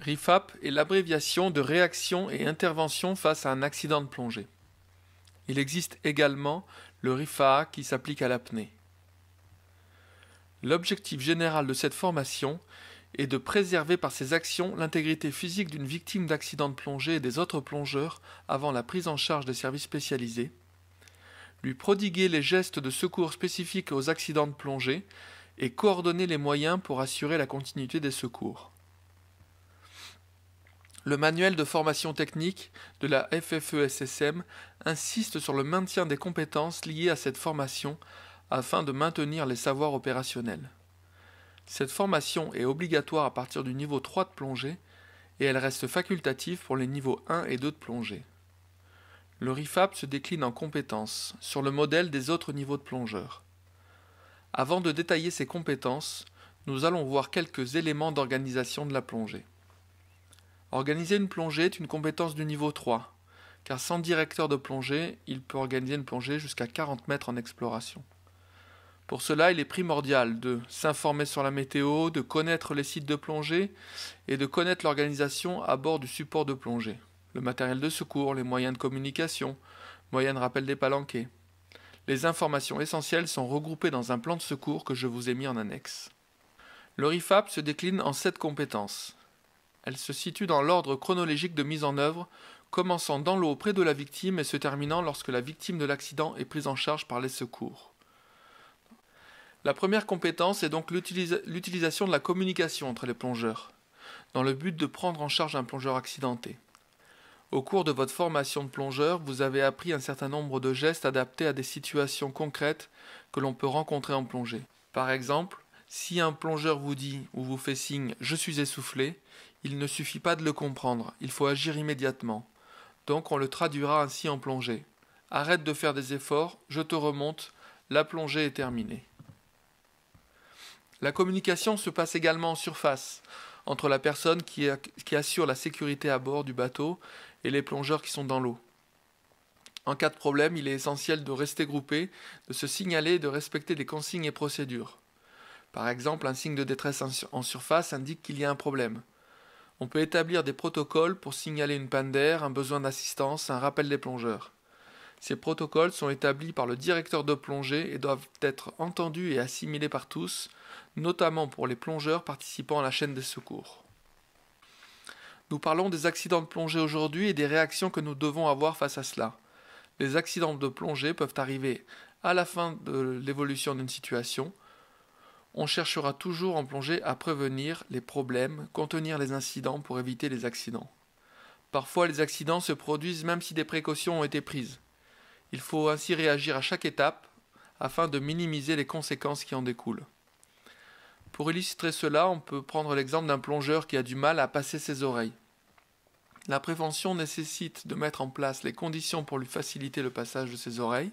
RIFAP est l'abréviation de réaction et intervention face à un accident de plongée. Il existe également le RIFA qui s'applique à l'apnée. L'objectif général de cette formation est de préserver par ses actions l'intégrité physique d'une victime d'accident de plongée et des autres plongeurs avant la prise en charge des services spécialisés, lui prodiguer les gestes de secours spécifiques aux accidents de plongée et coordonner les moyens pour assurer la continuité des secours. Le manuel de formation technique de la FFESSM insiste sur le maintien des compétences liées à cette formation afin de maintenir les savoirs opérationnels. Cette formation est obligatoire à partir du niveau 3 de plongée et elle reste facultative pour les niveaux 1 et 2 de plongée. Le RIFAP se décline en compétences sur le modèle des autres niveaux de plongeurs. Avant de détailler ces compétences, nous allons voir quelques éléments d'organisation de la plongée. Organiser une plongée est une compétence du niveau 3, car sans directeur de plongée, il peut organiser une plongée jusqu'à 40 mètres en exploration. Pour cela, il est primordial de s'informer sur la météo, de connaître les sites de plongée et de connaître l'organisation à bord du support de plongée, le matériel de secours, les moyens de communication, moyens de rappel des palanquets. Les informations essentielles sont regroupées dans un plan de secours que je vous ai mis en annexe. Le RIFAP se décline en sept compétences elle se situe dans l'ordre chronologique de mise en œuvre, commençant dans l'eau près de la victime et se terminant lorsque la victime de l'accident est prise en charge par les secours. La première compétence est donc l'utilisation de la communication entre les plongeurs, dans le but de prendre en charge un plongeur accidenté. Au cours de votre formation de plongeur, vous avez appris un certain nombre de gestes adaptés à des situations concrètes que l'on peut rencontrer en plongée. Par exemple, si un plongeur vous dit ou vous fait signe Je suis essoufflé, il ne suffit pas de le comprendre, il faut agir immédiatement. Donc on le traduira ainsi en plongée. Arrête de faire des efforts, je te remonte, la plongée est terminée. La communication se passe également en surface, entre la personne qui, assure la sécurité à bord du bateau et les plongeurs qui sont dans l'eau. En cas de problème, il est essentiel de rester groupé, de se signaler et de respecter des consignes et procédures. Par exemple, un signe de détresse en surface indique qu'il y a un problème. On peut établir des protocoles pour signaler une panne d'air, un besoin d'assistance, un rappel des plongeurs. Ces protocoles sont établis par le directeur de plongée et doivent être entendus et assimilés par tous, notamment pour les plongeurs participant à la chaîne des secours. Nous parlons des accidents de plongée aujourd'hui et des réactions que nous devons avoir face à cela. Les accidents de plongée peuvent arriver à la fin de l'évolution d'une situation, on cherchera toujours en plongée à prévenir les problèmes, contenir les incidents pour éviter les accidents. Parfois les accidents se produisent même si des précautions ont été prises. Il faut ainsi réagir à chaque étape afin de minimiser les conséquences qui en découlent. Pour illustrer cela, on peut prendre l'exemple d'un plongeur qui a du mal à passer ses oreilles. La prévention nécessite de mettre en place les conditions pour lui faciliter le passage de ses oreilles.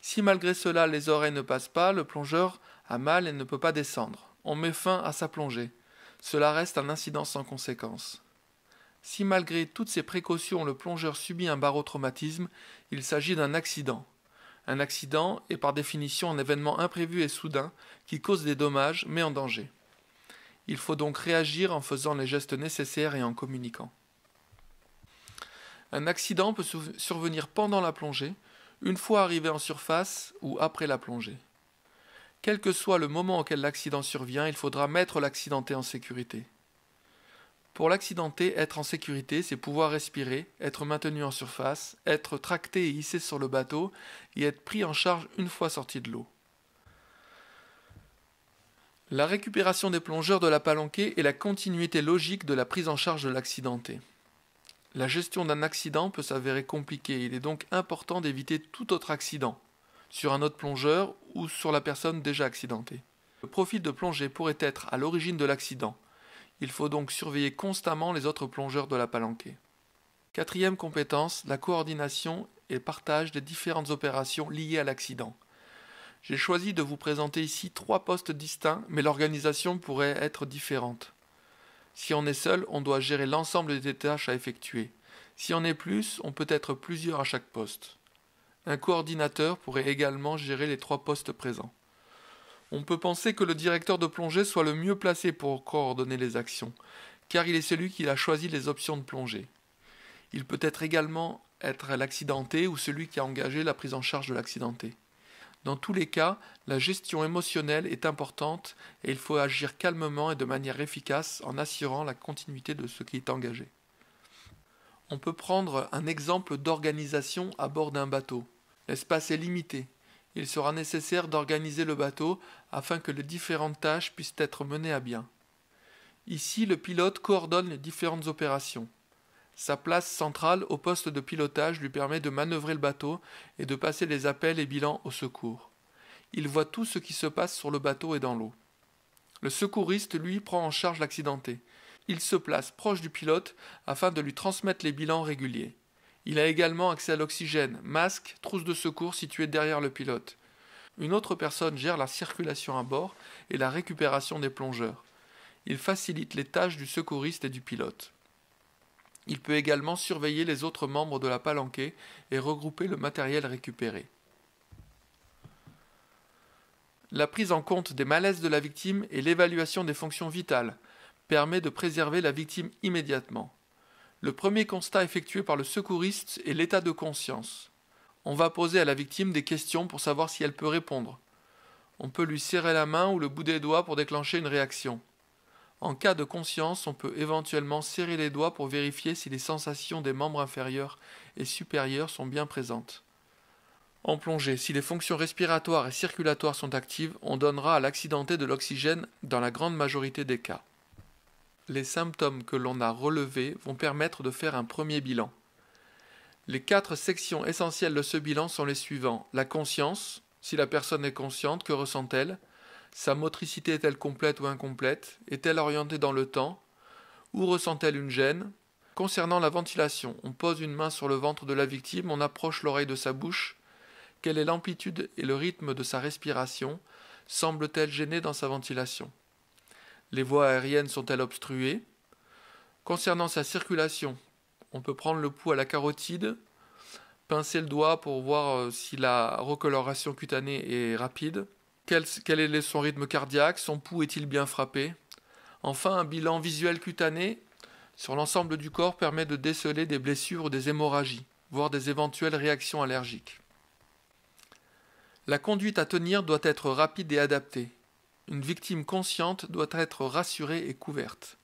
Si malgré cela les oreilles ne passent pas, le plongeur à mal, elle ne peut pas descendre. On met fin à sa plongée. Cela reste un incident sans conséquence. Si malgré toutes ces précautions le plongeur subit un barotraumatisme, il s'agit d'un accident. Un accident est par définition un événement imprévu et soudain qui cause des dommages mais en danger. Il faut donc réagir en faisant les gestes nécessaires et en communiquant. Un accident peut survenir pendant la plongée, une fois arrivé en surface ou après la plongée. Quel que soit le moment auquel l'accident survient, il faudra mettre l'accidenté en sécurité. Pour l'accidenté, être en sécurité, c'est pouvoir respirer, être maintenu en surface, être tracté et hissé sur le bateau, et être pris en charge une fois sorti de l'eau. La récupération des plongeurs de la palanquée est la continuité logique de la prise en charge de l'accidenté. La gestion d'un accident peut s'avérer compliquée, il est donc important d'éviter tout autre accident, sur un autre plongeur ou sur la personne déjà accidentée. Le profil de plongée pourrait être à l'origine de l'accident. Il faut donc surveiller constamment les autres plongeurs de la palanquée. Quatrième compétence, la coordination et partage des différentes opérations liées à l'accident. J'ai choisi de vous présenter ici trois postes distincts, mais l'organisation pourrait être différente. Si on est seul, on doit gérer l'ensemble des tâches à effectuer. Si on est plus, on peut être plusieurs à chaque poste. Un coordinateur pourrait également gérer les trois postes présents. On peut penser que le directeur de plongée soit le mieux placé pour coordonner les actions, car il est celui qui a choisi les options de plongée. Il peut être également être l'accidenté ou celui qui a engagé la prise en charge de l'accidenté. Dans tous les cas, la gestion émotionnelle est importante et il faut agir calmement et de manière efficace en assurant la continuité de ce qui est engagé. On peut prendre un exemple d'organisation à bord d'un bateau. L'espace est limité. Il sera nécessaire d'organiser le bateau afin que les différentes tâches puissent être menées à bien. Ici, le pilote coordonne les différentes opérations. Sa place centrale au poste de pilotage lui permet de manœuvrer le bateau et de passer les appels et bilans au secours. Il voit tout ce qui se passe sur le bateau et dans l'eau. Le secouriste, lui, prend en charge l'accidenté. Il se place proche du pilote afin de lui transmettre les bilans réguliers. Il a également accès à l'oxygène, masque, trousse de secours située derrière le pilote. Une autre personne gère la circulation à bord et la récupération des plongeurs. Il facilite les tâches du secouriste et du pilote. Il peut également surveiller les autres membres de la palanquée et regrouper le matériel récupéré. La prise en compte des malaises de la victime et l'évaluation des fonctions vitales permet de préserver la victime immédiatement. Le premier constat effectué par le secouriste est l'état de conscience. On va poser à la victime des questions pour savoir si elle peut répondre. On peut lui serrer la main ou le bout des doigts pour déclencher une réaction. En cas de conscience, on peut éventuellement serrer les doigts pour vérifier si les sensations des membres inférieurs et supérieurs sont bien présentes. En plongée, si les fonctions respiratoires et circulatoires sont actives, on donnera à l'accidenté de l'oxygène dans la grande majorité des cas les symptômes que l'on a relevés vont permettre de faire un premier bilan. Les quatre sections essentielles de ce bilan sont les suivants. La conscience, si la personne est consciente, que ressent-elle Sa motricité est-elle complète ou incomplète Est-elle orientée dans le temps Où ressent-elle une gêne Concernant la ventilation, on pose une main sur le ventre de la victime, on approche l'oreille de sa bouche. Quelle est l'amplitude et le rythme de sa respiration Semble-t-elle gênée dans sa ventilation les voies aériennes sont-elles obstruées Concernant sa circulation, on peut prendre le pouls à la carotide, pincer le doigt pour voir euh, si la recoloration cutanée est rapide, quel, est son rythme cardiaque, son pouls est-il bien frappé. Enfin, un bilan visuel cutané sur l'ensemble du corps permet de déceler des blessures ou des hémorragies, voire des éventuelles réactions allergiques. La conduite à tenir doit être rapide et adaptée. Une victime consciente doit être rassurée et couverte.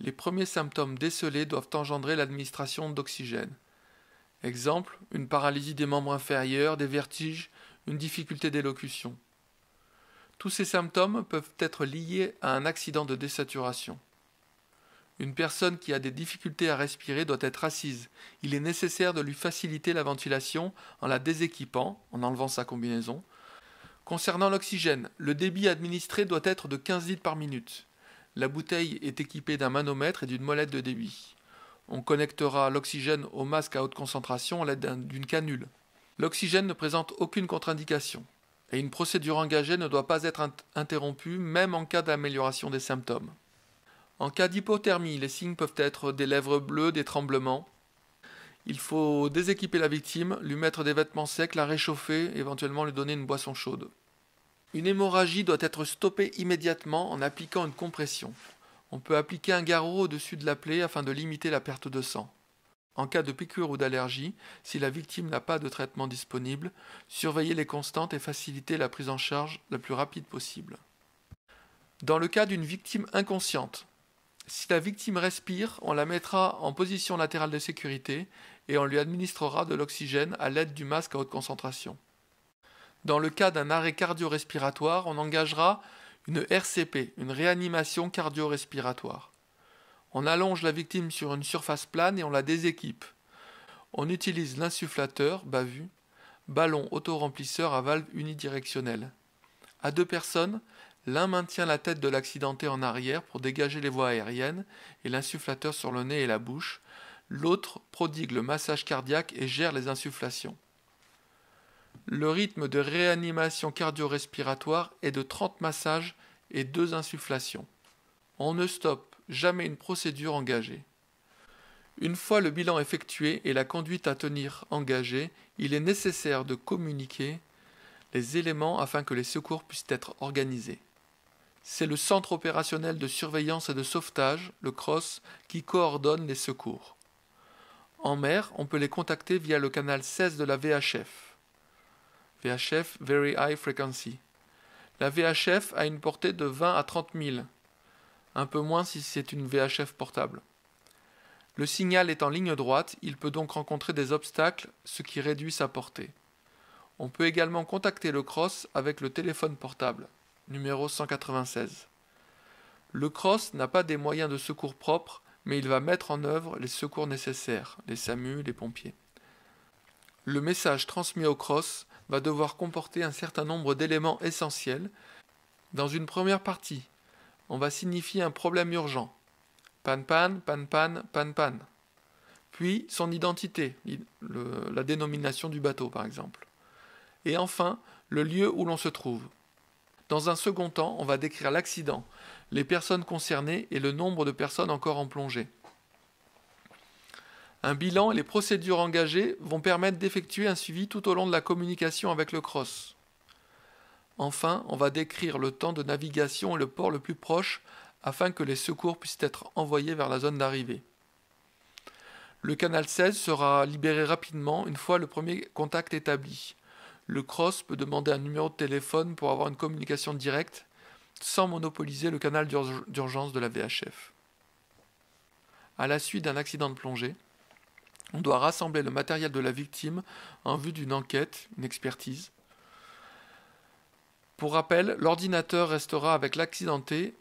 Les premiers symptômes décelés doivent engendrer l'administration d'oxygène. Exemple, une paralysie des membres inférieurs, des vertiges, une difficulté d'élocution. Tous ces symptômes peuvent être liés à un accident de désaturation. Une personne qui a des difficultés à respirer doit être assise. Il est nécessaire de lui faciliter la ventilation en la déséquipant, en enlevant sa combinaison, Concernant l'oxygène, le débit administré doit être de 15 litres par minute. La bouteille est équipée d'un manomètre et d'une molette de débit. On connectera l'oxygène au masque à haute concentration à l'aide d'une canule. L'oxygène ne présente aucune contre-indication et une procédure engagée ne doit pas être interrompue même en cas d'amélioration des symptômes. En cas d'hypothermie, les signes peuvent être des lèvres bleues, des tremblements. Il faut déséquiper la victime, lui mettre des vêtements secs, la réchauffer, éventuellement lui donner une boisson chaude. Une hémorragie doit être stoppée immédiatement en appliquant une compression. On peut appliquer un garrot au-dessus de la plaie afin de limiter la perte de sang. En cas de piqûre ou d'allergie, si la victime n'a pas de traitement disponible, surveillez les constantes et facilitez la prise en charge le plus rapide possible. Dans le cas d'une victime inconsciente, si la victime respire, on la mettra en position latérale de sécurité et on lui administrera de l'oxygène à l'aide du masque à haute concentration. Dans le cas d'un arrêt cardio-respiratoire, on engagera une RCP, une réanimation cardio-respiratoire. On allonge la victime sur une surface plane et on la déséquipe. On utilise l'insufflateur, bavu, ballon auto autoremplisseur à valve unidirectionnelle. À deux personnes, l'un maintient la tête de l'accidenté en arrière pour dégager les voies aériennes et l'insufflateur sur le nez et la bouche, l'autre prodigue le massage cardiaque et gère les insufflations. Le rythme de réanimation cardio-respiratoire est de 30 massages et 2 insufflations. On ne stoppe jamais une procédure engagée. Une fois le bilan effectué et la conduite à tenir engagée, il est nécessaire de communiquer les éléments afin que les secours puissent être organisés. C'est le Centre opérationnel de surveillance et de sauvetage, le CROSS, qui coordonne les secours. En mer, on peut les contacter via le canal 16 de la VHF. VHF Very High Frequency. La VHF a une portée de 20 à 30 000, un peu moins si c'est une VHF portable. Le signal est en ligne droite, il peut donc rencontrer des obstacles, ce qui réduit sa portée. On peut également contacter le cross avec le téléphone portable, numéro 196. Le cross n'a pas des moyens de secours propres, mais il va mettre en œuvre les secours nécessaires, les SAMU, les pompiers. Le message transmis au cross va devoir comporter un certain nombre d'éléments essentiels. Dans une première partie, on va signifier un problème urgent. Pan pan, pan pan, pan pan. Puis son identité, la dénomination du bateau par exemple. Et enfin, le lieu où l'on se trouve. Dans un second temps, on va décrire l'accident, les personnes concernées et le nombre de personnes encore en plongée. Un bilan et les procédures engagées vont permettre d'effectuer un suivi tout au long de la communication avec le cross. Enfin, on va décrire le temps de navigation et le port le plus proche afin que les secours puissent être envoyés vers la zone d'arrivée. Le canal 16 sera libéré rapidement une fois le premier contact établi. Le cross peut demander un numéro de téléphone pour avoir une communication directe sans monopoliser le canal d'urgence de la VHF. À la suite d'un accident de plongée, on doit rassembler le matériel de la victime en vue d'une enquête, une expertise. Pour rappel, l'ordinateur restera avec l'accidenté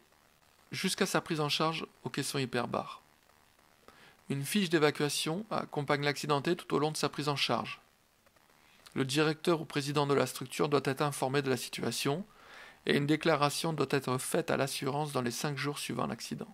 jusqu'à sa prise en charge au caisson hyperbar. Une fiche d'évacuation accompagne l'accidenté tout au long de sa prise en charge. Le directeur ou président de la structure doit être informé de la situation et une déclaration doit être faite à l'assurance dans les cinq jours suivant l'accident.